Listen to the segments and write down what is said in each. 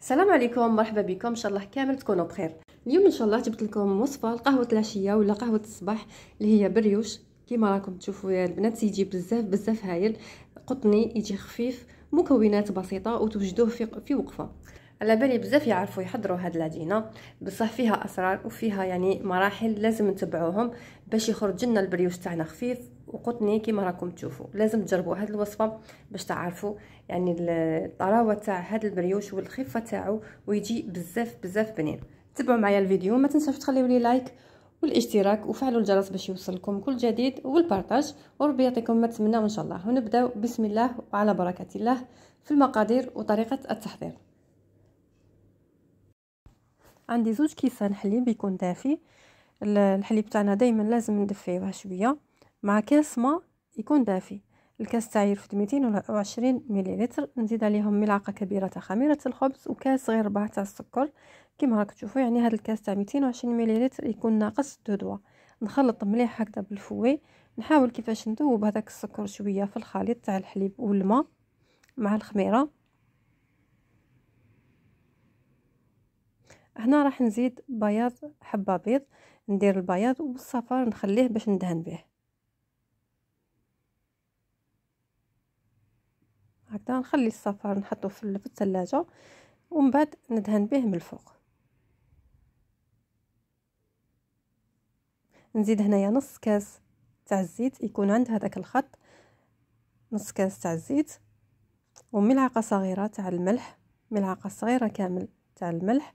السلام عليكم مرحبا بكم ان شاء الله كامل تكونوا بخير اليوم ان شاء الله جبت لكم وصفه لقهوه العشيه ولا قهوه الصباح اللي هي بريوش كما راكم تشوفوا يا البنات يجي بزاف بزاف هايل قطني يجي خفيف مكونات بسيطه وتوجدوه في في وقفه على بالي بزاف يعرفوا يحضروا هاد العجينه بصح فيها اسرار وفيها يعني مراحل لازم نتبعوهم باش يخرج لنا البريوش تاعنا خفيف وقطني كما راكم تشوفوا لازم تجربوا هذه الوصفه باش تعرفوا يعني الطراوه تاع هذا البريوش والخفه تاعو ويجي بزاف بزاف بنين تبعوا معايا الفيديو ما تنساوش تخليوا لي لايك والاشتراك وفعلوا الجرس باش يوصلكم كل جديد والبارطاج وربي يعطيكم ما تمناو ان شاء الله ونبداو بسم الله وعلى بركه الله في المقادير وطريقه التحضير عندي زوج كيسان حليب يكون دافي الحليب تاعنا دائما لازم ندفيه شويه مع كاس ماء يكون دافي الكاس تاعي رفد 220 مليلتر نزيد عليهم ملعقه كبيره تاع خميره الخبز وكاس غير ربع تاع السكر كيما راك تشوفوا يعني هذا الكاس تاع 220 مليلتر يكون ناقص دو دوا نخلط مليح هكذا بالفوي نحاول كيفاش نذوب هذاك السكر شويه في الخليط تاع الحليب والماء مع الخميره هنا راح نزيد بياض حبه بيض ندير البياض والصفار نخليه باش ندهن به هكذا نخلي الصفار نحطه في الثلاجة ومن بعد ندهن به من الفوق نزيد هنايا نص كاس تاع الزيت يكون عند هذاك الخط نص كاس تاع الزيت وملعقه صغيره تاع الملح ملعقه صغيره كامل تاع الملح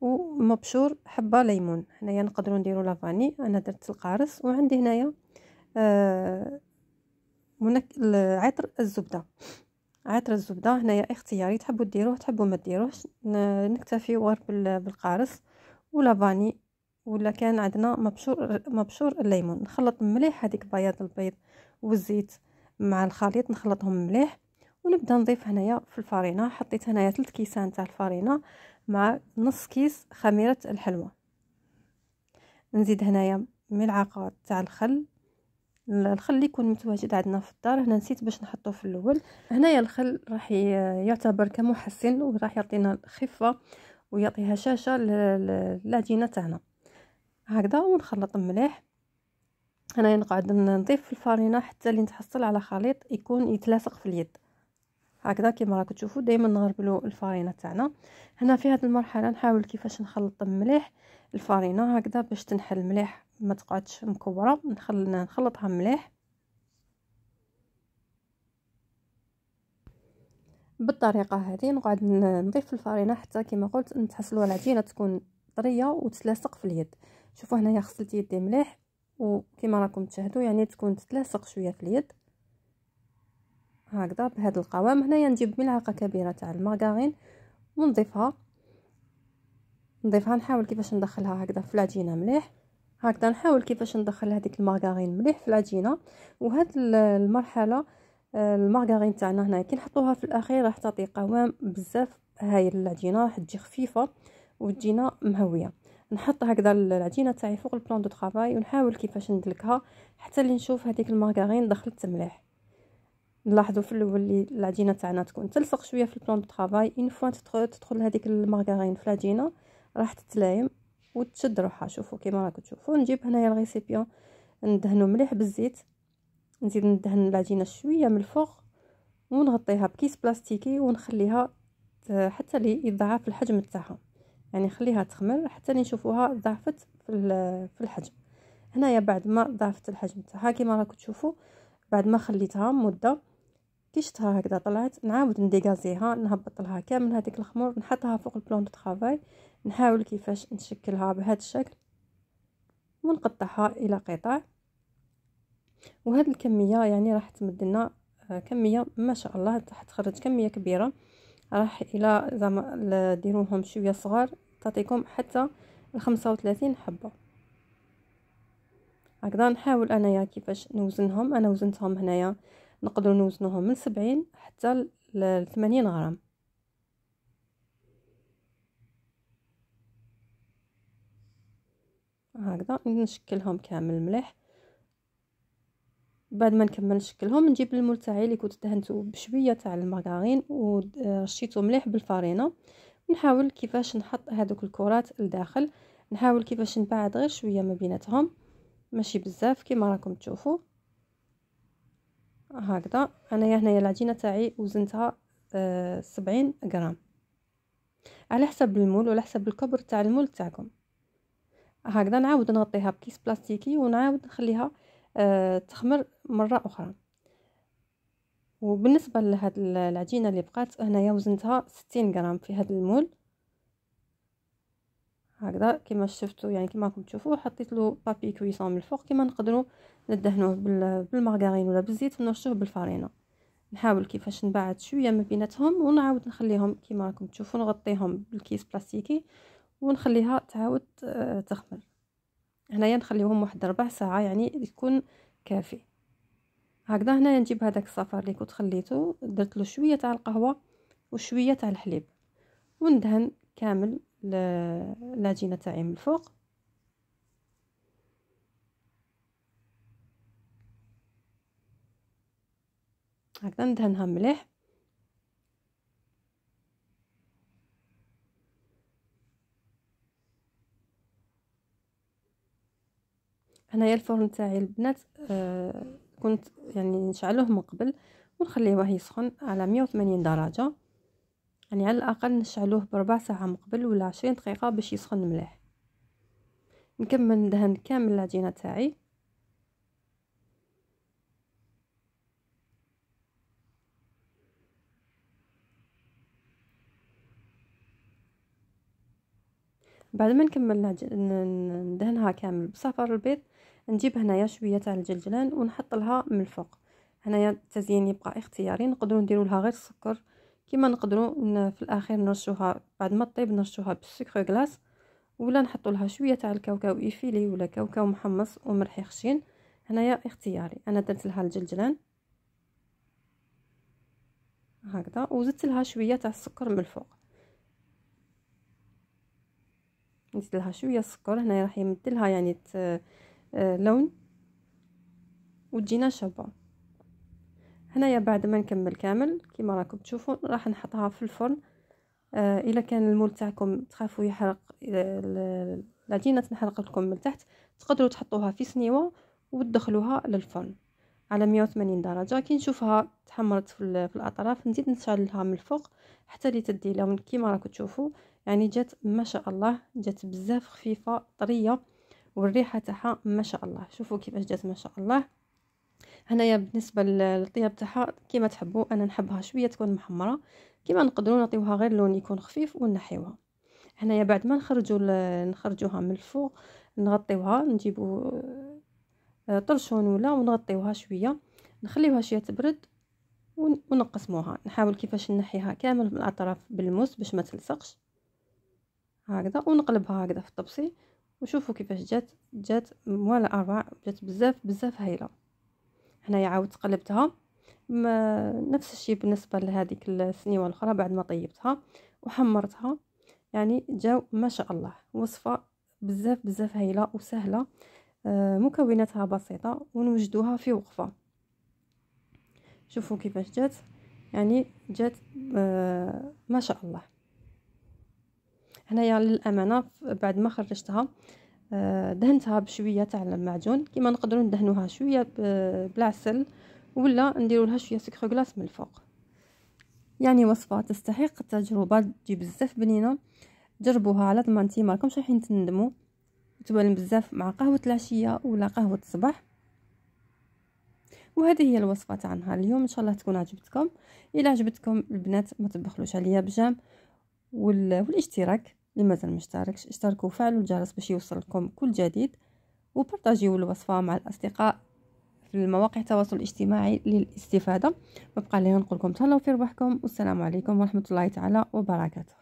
ومبشور حبه ليمون هنايا نقدروا نديروا لافاني انا درت القارص وعندي هنايا آه منك عطر الزبده عطر الزبده هنايا اختياري تحبوا ديروه تحبوا ما ديروهش نكتفي غير بالقارص ولا فاني ولا كان عندنا مبشور مبشور الليمون نخلط مليح هذيك بياض البيض والزيت مع الخليط نخلطهم مليح ونبدا نضيف هنايا في الفرينه حطيت هنايا 3 كيسان تاع الفرينه مع نص كيس خميره الحلوى نزيد هنايا ملعقه تاع الخل الخل يكون متواجد عندنا في الدار هنا نسيت باش نحطه في الاول هنايا الخل راح يعتبر كمحسن وراح يعطينا خفه ويعطي هشاشه للعجينه تاعنا هكذا ونخلط مليح هنايا نقعد نضيف في الفرينه حتى اللي نتحصل على خليط يكون يتلاصق في اليد هكذا كيما راكم تشوفوا دائما نغربلو الفرينه تاعنا هنا في هذه المرحله نحاول كيفاش نخلط مليح الفرينه هكذا باش تنحل مليح ما تقعدش مكوره نخلينا نخلطها مليح بالطريقه هذه نقعد نضيف الفرينه حتى كما قلت نتحصلوا على عجينه تكون طريه وتتلاصق في اليد شوفوا هنايا غسلت يدي مليح وكما راكم تشاهدوا يعني تكون تتلاصق شويه في اليد هكذا بهذا القوام هنايا نجيب ملعقه كبيره تاع المارغرين ونضيفها نضيفها نحاول كيفاش ندخلها هكذا في العجينه مليح هكذا نحاول كيفاش ندخل هذيك المارغرين مليح في العجينه وهاد المرحله آه، المارغرين تاعنا هنا كي نحطوها في الاخير راح تعطي قوام بزاف هايل العجينه راح تجي خفيفه وتجينا مهويه نحط هكذا العجينه تاعي فوق البلان دو طرافاي ونحاول كيفاش ندلكها حتى اللي نشوف هذيك المارغرين دخلت مليح نلاحظوا في الاول اللي العجينه تاعنا تكون تلصق شويه في البلان دو طرافاي اون فوا تدخل هذيك المارغرين في العجينه راح تتلايم وتشد روحها شوفوا كيما راكم تشوفوا نجيب هنايا الغيسيبيون ندهنو مليح بالزيت نزيد ندهن العجينه شويه من الفوق ونغطيها بكيس بلاستيكي ونخليها حتى لي يضاعف الحجم تاعها يعني نخليها تخمر حتى لي نشوفوها ضعفت في في الحجم هنايا بعد ما ضعفت الحجم تاعها كيما راكم تشوفوا بعد ما خليتها مده كي شفتها هكذا طلعت نعاود نديغازيها نهبط لها كامل هذيك الخمور نحطها فوق البلون دو طرافاي نحاول كيفاش نشكلها بهذا الشكل ونقطعها الى قطع وهاد الكميه يعني راح تمد لنا آه، كميه ما شاء الله راح تخرج كميه كبيره راح الى زعما ديروهم شويه صغار تعطيكم حتى الخمسة وثلاثين حبه هكذا نحاول انايا كيفاش نوزنهم انا وزنتهم هنايا نقدروا نوزنوهم من سبعين حتى ل 80 غرام هكذا نشكلهم كامل مليح بعد ما نكمل نشكلهم نجيب الملتعي اللي كنت دهنته بشويه تاع المارغرين ورشيته مليح بالفارينه نحاول كيفاش نحط هذوك الكرات لداخل نحاول كيفاش نبعد غير شويه ما بيناتهم ماشي بزاف كيما راكم تشوفوا هكذا انايا هنايا العجينه تاعي وزنتها آه، سبعين غرام على حسب المول وعلى حسب الكبر تاع المول تاعكم هكذا نعاود نغطيها بكيس بلاستيكي ونعاود نخليها آه تخمر مره اخرى وبالنسبه لهاد العجينه اللي بقات هنايا وزنتها 60 غرام في هذا المول هكذا كما شفتوا يعني كما راكم تشوفوا حطيت له بابي كويسون من الفوق كما نقدروا ندهنوه بالمارغرين ولا بالزيت ونرشوه بالفرينه نحاول كيفاش نبعد شويه ما بيناتهم ونعاود نخليهم كما راكم تشوفوا نغطيهم بالكيس بلاستيكي ونخليها تعاود آه، تخمر هنايا نخليوهم واحد ربع ساعه يعني يكون كافي هكذا هنايا نجيب هذاك الصفار اللي كنت خليته درت له شويه تاع القهوه وشويه تاع الحليب وندهن كامل العجينه تاعي من الفوق هكذا ندهنها مليح هنايا الفرن تاعي البنات آه كنت يعني نشعلوه من قبل ونخليوه يسخن على 180 درجه يعني على الاقل نشعلوه بربع ساعه من قبل ولا 20 دقيقه باش يسخن مليح نكمل ندهن كامل العجينه تاعي بعد ما نكمل ندهنها كامل بصفر البيض نجيب هنايا شويه تاع الجلجلان ونحط لها من الفوق هنايا التزيين يبقى اختياري نقدروا نديروا لها غير السكر كما نقدروا في الاخير نرشوها بعد ما طيب نرشوها بالسكر غلاس ولا نحطوا لها شويه تاع الكاوكاو ايفيلي ولا كاوكاو محمص ومرحي خشين هنايا اختياري انا درت لها الجلجلان هكذا وزدت لها شويه تاع السكر من الفوق نزيد لها شويه السكر هنايا راح يمد لها يعني ت... لون وتجينا شابة هنايا بعد ما نكمل كامل كيما راكم تشوفون راح نحطها في الفرن آه الا كان المول تاعكم تخافوا يحرق العجينه تنحرق لكم من تحت تقدروا تحطوها في سنيوه وتدخلوها للفرن على 180 درجه كي نشوفها تحمرت في, في الاطراف نزيد نشعلها من الفوق حتى اللي تدي لون كيما راكم تشوفوا يعني جات ما شاء الله جات بزاف خفيفه طريه والريحه تاعها ما شاء الله شوفوا كيفاش جات ما شاء الله هنايا بالنسبه للطياب تاعها كيما تحبوا انا نحبها شويه تكون محمره كيما نقدروا نعطيوها غير لون يكون خفيف ونحيوها هنايا بعد ما نخرجوا نخرجوها من الفوق نغطيوها نجيبوا آه، طرشون ولا ونغطيوها شويه نخليوها شويه تبرد ونقسموها نحاول كيفاش نحيها كامل من الاطراف بالموس باش ما تلصقش هكذا ونقلبها هكذا في الطبسي وشوفوا كيفاش جات جات موال اربع جات بزاف بزاف هايله هنايا عاودت قلبتها ما نفس الشيء بالنسبه لهذيك السنيوه الاخرى بعد ما طيبتها وحمرتها يعني جاو ما شاء الله وصفه بزاف بزاف هايله وسهله آه، مكوناتها بسيطه ونوجدوها في وقفه شوفوا كيفاش جات يعني جات آه، ما شاء الله هنايا للامانه بعد ما خرجتها آه، دهنتها بشويه تاع المعجون كيما نقدروا ندهنوها شويه بالعسل ولا نديروا لها شويه سكر غلاس من الفوق يعني وصفه تستحق التجربه تجي بزاف بنينه جربوها على ضمانتي ما راكمش رايحين تندموا تبان بزاف مع قهوه العشيه ولا قهوه الصباح وهذه هي الوصفه تاع نهار اليوم ان شاء الله تكون عجبتكم الا عجبتكم البنات ما تبخلوش عليا بجام والاشتراك اللي مازال مشتركش اشتركوا وفعلوا الجرس باش يوصلكم كل جديد وبارطاجيو الوصفه مع الاصدقاء في المواقع التواصل الاجتماعي للاستفاده وبقى لي نقول لكم تهلاو في ربحكم والسلام عليكم ورحمه الله تعالى وبركاته